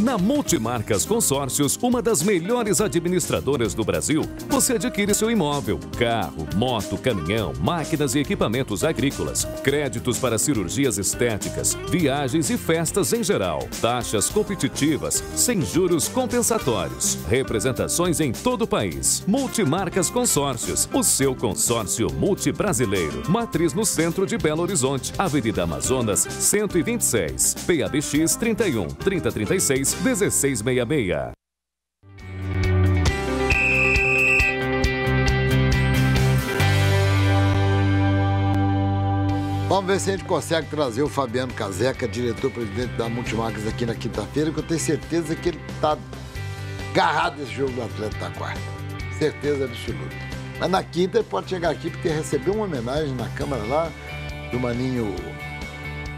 Na Multimarcas Consórcios, uma das melhores administradoras do Brasil, você adquire seu imóvel, carro, moto, caminhão, máquinas e equipamentos agrícolas, créditos para cirurgias estéticas, viagens e festas em geral, taxas competitivas, sem juros compensatórios, representações em todo o país. Multimarcas Consórcios, o seu consórcio multibrasileiro. Matriz no centro de Belo Horizonte, Avenida Amazonas, 126, PABX 31 3036 1666. Vamos ver se a gente consegue trazer o Fabiano Caseca, diretor-presidente da Multimarcas, aqui na quinta-feira, que eu tenho certeza que ele está agarrado nesse jogo do Atlético da quarta. Certeza absoluta. Mas na quinta ele pode chegar aqui porque recebeu uma homenagem na Câmara lá do maninho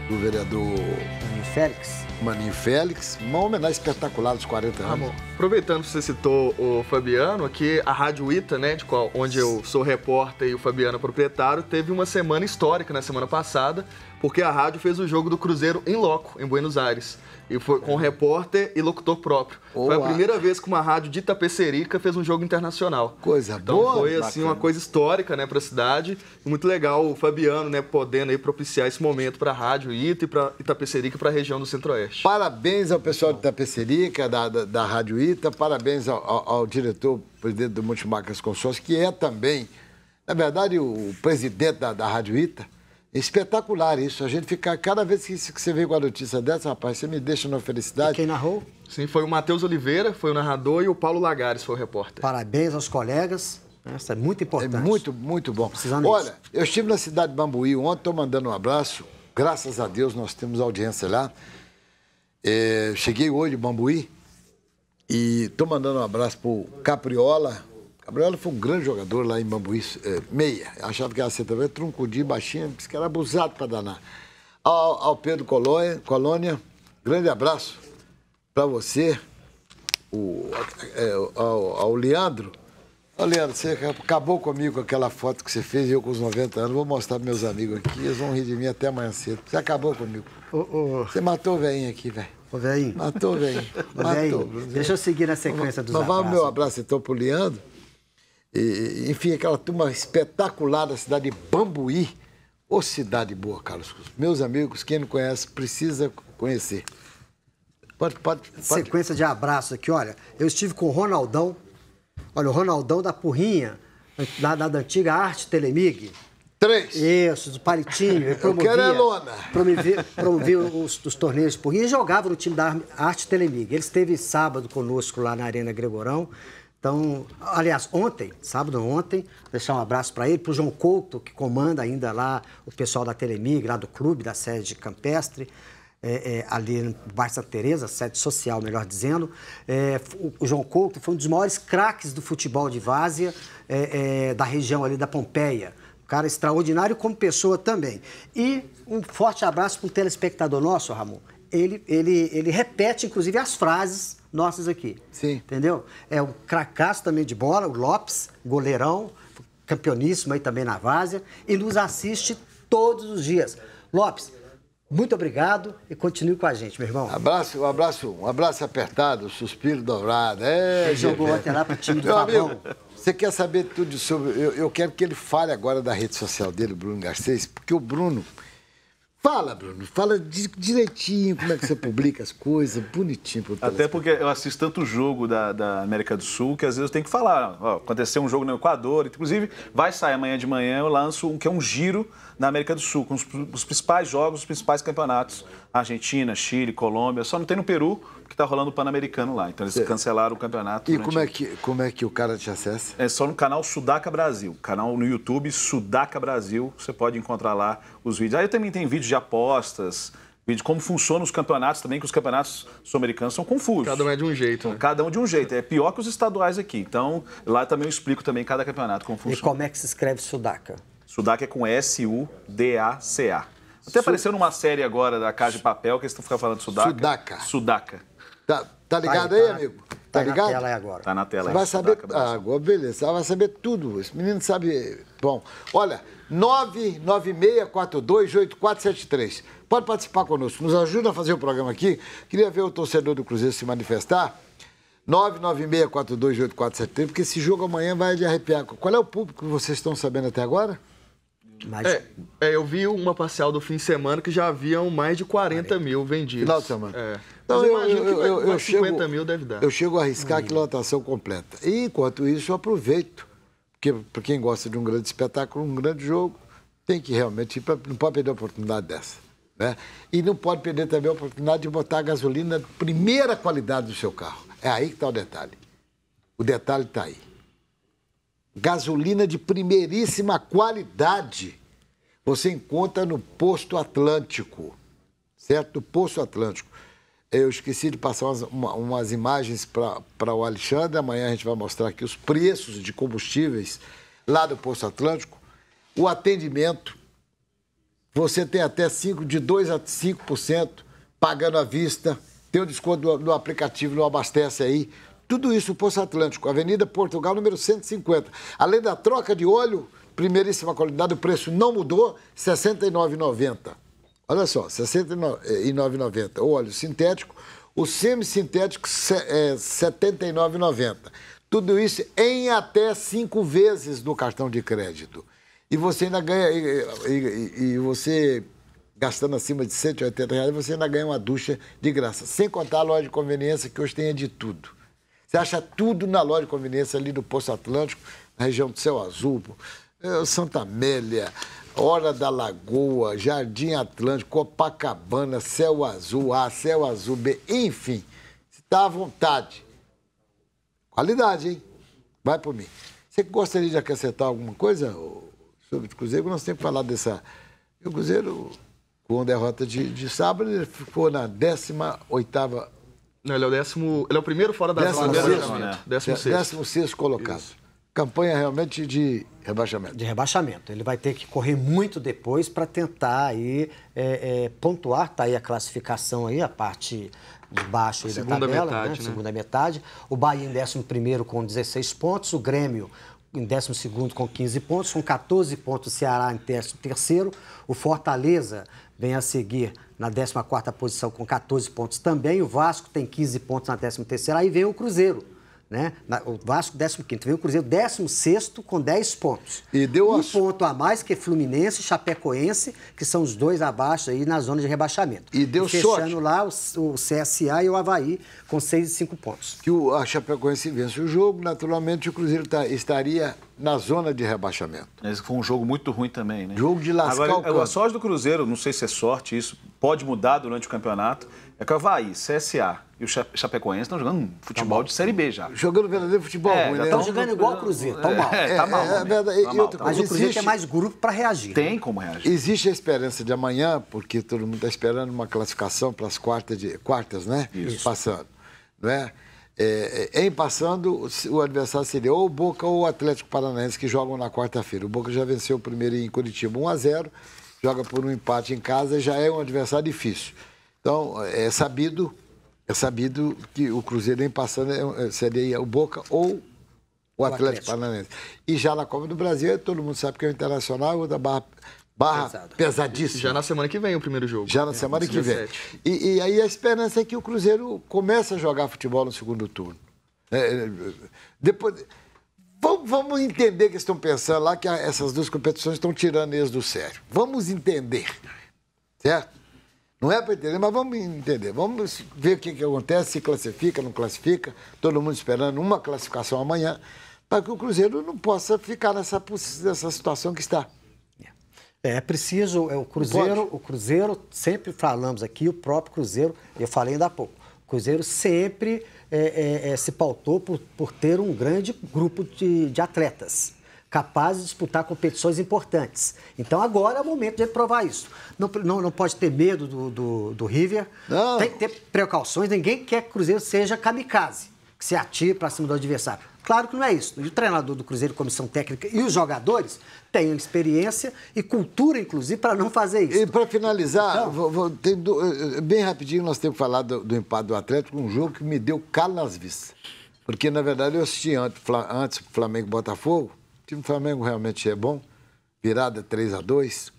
do vereador. Maninho Félix? Maninho Félix, uma homenagem espetacular dos 40 anos. Amor, aproveitando que você citou o Fabiano, aqui a Rádio Ita, né, de qual, onde eu sou repórter e o Fabiano é proprietário, teve uma semana histórica na semana passada, porque a rádio fez o jogo do Cruzeiro em loco, em Buenos Aires. E foi com repórter e locutor próprio. Boa. Foi a primeira vez que uma rádio de Itapecerica fez um jogo internacional. Coisa então, boa. Foi assim uma coisa histórica, né, para a cidade. Muito legal o Fabiano, né, podendo aí propiciar esse momento para a rádio Ita e para Itapecerica, para a região do Centro-Oeste podcast. Parabéns ao pessoal de Tapecerica, da, da, da Rádio Ita, parabéns ao, ao, ao diretor, presidente do Multimarcas Consórcio, que é também, na verdade, o, o presidente da, da Rádio Ita. Espetacular isso. A gente fica. Cada vez que, você vem com a notícia dessa, rapaz, você me deixa na felicidade. E quem narrou? Sim, foi o Matheus Oliveira, foi o narrador, e o Paulo Lagares foi o repórter. Parabéns aos colegas. Essa é muito é importante. É muito, muito bom. Precisando Olha, disso. eu estive na cidade de Bambuí ontem, estou mandando um abraço. Graças a Deus nós temos audiência lá. É, cheguei hoje em Bambuí e estou mandando um abraço para o Capriola. Capriola foi um grande jogador lá em Bambuí, é, meia. Achava que ia ser também truncudinho, baixinho, disse que era abusado para danar. Ao, ao Pedro Colônia, Colônia, grande abraço para você, o, é, ao, ao Leandro. Ô, Leandro, você acabou comigo com aquela foto que você fez e eu com os 90 anos. Vou mostrar pros meus amigos aqui, eles vão rir de mim até amanhã cedo. Você acabou comigo. Ô, ô. Você matou o velhinho aqui, velho. O velhinho. Matou o velhinho. Matou. Deixa eu seguir na sequência dos abraços. Vamos meu abraço então o Leandro. E, enfim, aquela turma espetacular da cidade de Bambuí. Ô, cidade boa, Carlos. Meus amigos, quem não conhece, precisa conhecer. Pode, pode, pode. Sequência de abraços aqui, olha. Eu estive com o Ronaldão, Olha, o Ronaldão da Purrinha, da, da, da antiga arte Telemig. Três. Isso, do palitinho. Ele promovia, Eu quero é lona. Promovia, promovia os, os, torneios de Purrinha e jogava no time da Arte Telemig. Ele esteve sábado conosco lá na Arena Gregorão. Então, aliás, ontem, sábado ontem, deixar um abraço para ele, para o João Couto, que comanda ainda lá o pessoal da Telemig, lá do clube, da sede campestre é, é, ali no Bar Santa Teresa, sede social, melhor dizendo. É, o João Couto foi um dos maiores craques do futebol de várzea é, é, da região ali da Pompeia. Um cara extraordinário como pessoa também. E um forte abraço para um telespectador nosso, Ramon. Ele, ele, ele repete, inclusive, as frases nossas aqui. Sim. Entendeu? É um cracasso também de bola, o Lopes, goleirão, campeoníssimo aí também na várzea, e nos assiste todos os dias. Lopes, muito obrigado e continue com a gente, meu irmão. Abraço, um abraço, um abraço apertado, suspiro dourado. É, Você jogou lateral para time do meu Amigo, você quer saber tudo sobre. Eu, eu, quero que ele fale agora da rede social dele, Bruno Garcês, porque o Bruno. Fala, Bruno, fala direitinho como é que você publica as coisas, bonitinho. Pro Até porque eu assisto tanto jogo da, da América do Sul que às vezes eu tenho que falar. Ó, aconteceu um jogo no Equador, inclusive vai sair amanhã de manhã, eu lanço um que é um giro na América do Sul, com os, os principais jogos, os principais campeonatos. Argentina, Chile, Colômbia, só não tem no Peru, que está rolando o Pan-Americano lá. Então eles cancelaram o campeonato. E como é, que, como é que o cara te acessa? É só no canal Sudaca Brasil, canal no YouTube Sudaca Brasil, você pode encontrar lá os vídeos. Aí também tem vídeos de apostas, vídeos de como funcionam os campeonatos também, que os campeonatos sul-americanos são confusos. Cada um é de um jeito, né? Cada um é de um jeito. É pior que os estaduais aqui. Então, lá também eu explico também cada campeonato como funciona. E como é que se escreve Sudaca? Sudac é com S-U-D-A-C-A. Até apareceu numa série agora da Casa de Papel que eles estão ficando falando Sudaca. Sudaca. Sudaca. Tá, tá, tá ligado tá, aí, tá, amigo? Tá, tá ligado? Tá na tela aí agora. Tá na tela aí. Vai saber. Ah, agora, beleza. Vai saber tudo. Esse menino sabe. Bom, olha, 996428473. Pode participar conosco. Nos ajuda a fazer o programa aqui. Queria ver o torcedor do Cruzeiro se manifestar. 996428473, porque esse jogo amanhã vai de arrepiar. Qual é o público que vocês estão sabendo até agora? Mas... É, é, eu vi uma parcial do fim de semana que já haviam mais de 40, 40. mil vendidos. Final de semana. É. Então, eu, eu, eu, eu, eu chego, mil deve dar. Eu chego a arriscar hum. a que lotação completa. E, enquanto isso, eu aproveito. Porque, para quem gosta de um grande espetáculo, um grande jogo, tem que realmente ir pra, não pode perder a oportunidade dessa. Né? E não pode perder também a oportunidade de botar a gasolina primeira qualidade do seu carro. É aí que está o detalhe. O detalhe está aí gasolina de primeiríssima qualidade. Você encontra no Posto Atlântico, certo? No Posto Atlântico. Eu esqueci de passar umas, uma, umas imagens para o Alexandre. Amanhã a gente vai mostrar aqui os preços de combustíveis lá do Posto Atlântico. O atendimento. Você tem até 5, de 2 a 5% pagando à vista. Tem o desconto no aplicativo, não abastece aí. Tudo isso, o Poço Atlântico, Avenida Portugal, número 150. Além da troca de óleo, primeiríssima qualidade, o preço não mudou, R$ 69,90. Olha só, R$ 69,90. O óleo sintético, o semissintético, R$ 79,90. Tudo isso em até cinco vezes no cartão de crédito. E você ainda ganha. E, e, e você, gastando acima de 180 reais, você ainda ganha uma ducha de graça. Sem contar a loja de conveniência, que hoje tem de tudo. Você acha tudo na loja de conveniência ali do Poço Atlântico, na região do Céu Azul, é, Santa Amélia, Hora da Lagoa, Jardim Atlântico, Copacabana, Céu Azul A, Céu Azul B, enfim. Você está à vontade. Qualidade, hein? Vai por mim. Você gostaria de acrescentar alguma coisa sobre o Cruzeiro? Nós temos que falar dessa. O Cruzeiro, com a derrota de, de sábado, ele ficou na 18 não, ele é o décimo. Ele é o primeiro fora da décimo zona. Sexto, né? Décimo sexto. Décimo sexto colocado. Isso. Campanha realmente de rebaixamento. De rebaixamento. Ele vai ter que correr muito depois para tentar aí é, é, pontuar, tá aí a classificação aí, a parte de baixo aí da tabela, né? metade, né? Né? segunda metade. O Bahia em décimo primeiro com 16 pontos, o Grêmio em 12 com 15 pontos, com 14 pontos o Ceará em 13, o Fortaleza vem a seguir na 14 posição com 14 pontos também. O Vasco tem 15 pontos na 13ª. Aí vem o Cruzeiro, né? O Vasco, 15º, veio o Cruzeiro, 16 com 10 pontos. E deu um a... ponto a mais que Fluminense e Chapecoense, que são os dois abaixo aí na zona de rebaixamento. E deu e fechando sorte. lá o, CSA e o Havaí com 6 e 5 pontos. Que o, a Chapecoense vence o jogo, naturalmente o Cruzeiro tá, estaria na zona de rebaixamento. mas foi um jogo muito ruim também, né? Jogo de lascar Agora, A sorte do Cruzeiro, não sei se é sorte, isso pode mudar durante o campeonato, é que o Havaí, CSA e o Chapecoense estão jogando futebol tá de Série B já. Jogando verdadeiro futebol é, né? Estão jogando igual o Cruzeiro, estão é, mal. É, tá mal. É, é, é, tá mal, tá mas o Cruzeiro tem mais grupo para reagir. Né? Tem como reagir. Existe a esperança de amanhã, porque todo mundo está esperando uma classificação para as quartas, de, quartas né? Isso. Passando. Não é? É, é em passando, o adversário seria ou o Boca ou o Atlético Paranaense, que jogam na quarta-feira. O Boca já venceu o primeiro em Curitiba 1 a 0 joga por um empate em casa, já é um adversário difícil. Então, é sabido, é sabido que o Cruzeiro em passando é, é, seria o Boca ou o, Atlético, Atlético. Paranaense. E já na Copa do Brasil, todo mundo sabe que é o Internacional, o da Barra, barra pesadíssima. Já na semana que vem o primeiro jogo. Já na é, semana que vem. E, e, aí a esperança é que o Cruzeiro comece a jogar futebol no segundo turno. É, é depois... Vamos, vamos, entender que estão pensando lá que essas duas competições estão tirando eles do sério. Vamos entender, certo? Não é para entender, mas vamos entender. Vamos ver o que, que acontece, se classifica, não classifica. Todo mundo esperando uma classificação amanhã, para que o Cruzeiro não possa ficar nessa, nessa situação que está. É, é preciso, é, o Cruzeiro, Pode. o Cruzeiro, sempre falamos aqui, o próprio Cruzeiro, eu falei ainda há pouco, o Cruzeiro sempre é, é, é se pautou por, por ter um grande grupo de, de atletas capazes de disputar competições importantes. Então agora é o momento de provar isso. Não, não, não pode ter medo do, do, do River, não. tem que ter precauções, ninguém quer que o Cruzeiro seja kamikaze, que se atire para cima do adversário. Claro que não é isso. E o treinador do Cruzeiro, comissão técnica e os jogadores têm experiência e cultura, inclusive, para não fazer isso. E para finalizar, então, vou, vou, do, eh, eh, bem rapidinho, nós temos falado do, do empate do Atlético, um jogo que me deu calas vistas. Porque, na verdade, eu assisti antes, antes Flamengo e Botafogo, o time do Flamengo realmente é bom. Virada 3 a 2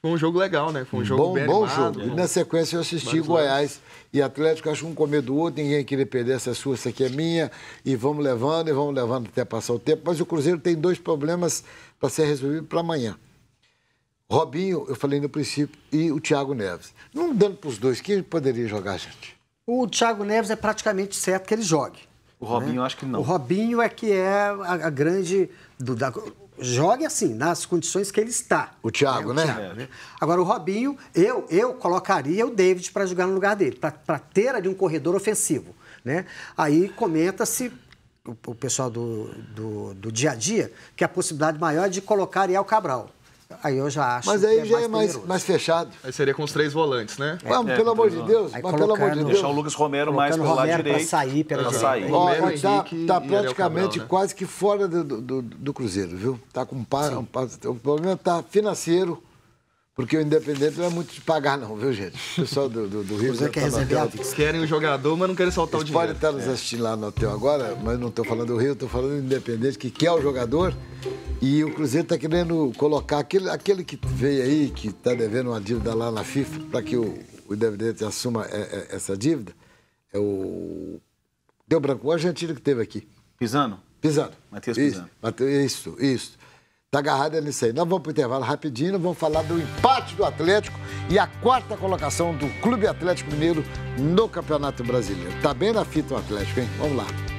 Foi um jogo legal, né? Foi um jogo bom, bem bom animado, jogo. E né? na sequência eu assisti Goiás e Atlético, acho que um comer do outro, ninguém queria perder essa é sua, essa aqui é minha, e vamos levando, e vamos levando até passar o tempo. Mas o Cruzeiro tem dois problemas para ser resolvido para amanhã. Robinho, eu falei no princípio, e o Thiago Neves. Não dando para os dois, quem poderia jogar, gente? O Thiago Neves é praticamente certo que ele jogue. O Robinho, né? acho que não. O Robinho é que é a, a grande. Do, da, jogue assim, nas condições que ele está. O Thiago, né? O né? Thiago, né? Agora, o Robinho, eu, eu colocaria o David para jogar no lugar dele, para ter ali um corredor ofensivo. Né? Aí comenta-se o, o pessoal do, do, do, dia a dia que a possibilidade maior é de colocar Ariel Cabral. Aí eu já acho. Mas aí é já mais é mais, mais, fechado. Aí seria com os três volantes, né? É, mas, é, pelo amor de Deus, mas pelo amor de Deus. Deixar o Lucas Romero mais pelo Romero lado direito. Pra sair pela pra direita. Sair. tá, tá praticamente Cabral, né? quase que fora do, do, do, Cruzeiro, viu? Tá com um, par, um par, O problema está financeiro. Porque o Independente não é muito de pagar, não, viu, gente? O pessoal do, do, do Rio. Tá quer reservar Querem o jogador, mas não querem soltar Eles o dinheiro. Pode estar nos é. assistindo lá no hotel agora, mas não estou falando do Rio, estou falando do Independente, que quer o jogador e o Cruzeiro está querendo colocar aquele, aquele que veio aí, que está devendo uma dívida lá na FIFA, para que o, o Independente assuma é, é, essa dívida. É o. Deu branco, o argentino que teve aqui. Pisano? Pisano. Matheus Pisano. Isso, isso, tá isso. Está agarrado nisso aí. Nós vamos para o intervalo rapidinho, vamos falar do empate do Atlético e a quarta colocação do Clube Atlético Mineiro no Campeonato Brasileiro. está bem na fita o Atlético, hein? Vamos lá.